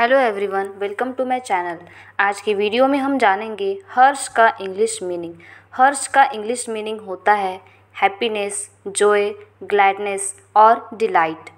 hello everyone welcome to my channel आज की video में हम जानेंगे हर्ष का इंग्लिश मीनिंग हर्ष का इंग्लिश मीनिंग होता है हैप्पीनेस जॉय ग्लैडनेस और डिलाइट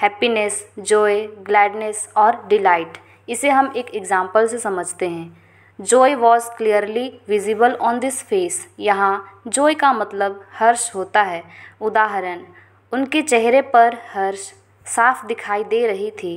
हैप्पीनेस जॉय ग्लैडनेस और डिलाइट इसे हम एक एग्जाम्पल से समझते हैं joy was clearly visible on this face यहाँ जॉय का मतलब हर्ष होता है उदाहरण उनके चेहरे पर हर्ष साफ दिखाई दे रही थी